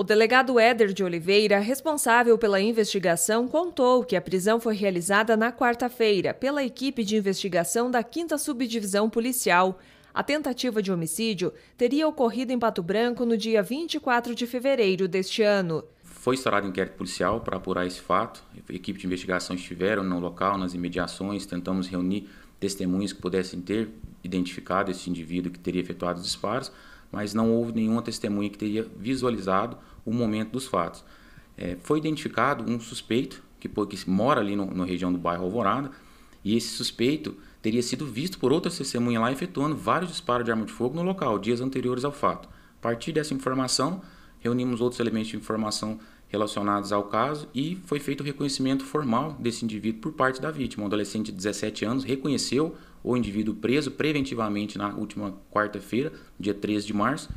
O delegado Éder de Oliveira, responsável pela investigação, contou que a prisão foi realizada na quarta-feira pela equipe de investigação da 5 Subdivisão Policial. A tentativa de homicídio teria ocorrido em Pato Branco no dia 24 de fevereiro deste ano. Foi instaurado inquérito policial para apurar esse fato. A equipe de investigação estiveram no local, nas imediações, tentamos reunir testemunhas que pudessem ter identificado esse indivíduo que teria efetuado os disparos mas não houve nenhuma testemunha que teria visualizado o momento dos fatos. É, foi identificado um suspeito que, que mora ali na região do bairro Alvorada, e esse suspeito teria sido visto por outra testemunha lá efetuando vários disparos de arma de fogo no local, dias anteriores ao fato. A partir dessa informação, reunimos outros elementos de informação relacionados ao caso e foi feito o reconhecimento formal desse indivíduo por parte da vítima. Um adolescente de 17 anos reconheceu o indivíduo preso preventivamente na última quarta-feira, dia 13 de março,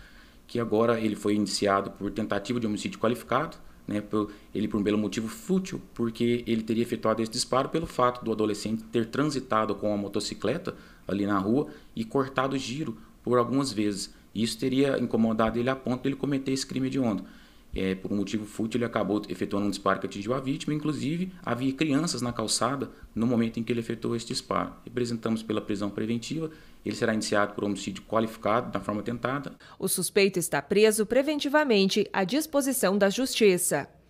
que agora ele foi indiciado por tentativa de homicídio qualificado, né, por, ele por um belo motivo fútil, porque ele teria efetuado esse disparo pelo fato do adolescente ter transitado com a motocicleta ali na rua e cortado o giro por algumas vezes. Isso teria incomodado ele a ponto de ele cometer esse crime hediondo. É, por um motivo fútil, ele acabou efetuando um disparo que atingiu a vítima. Inclusive, havia crianças na calçada no momento em que ele efetuou esse disparo. Representamos pela prisão preventiva. Ele será iniciado por homicídio qualificado da forma tentada. O suspeito está preso preventivamente à disposição da Justiça.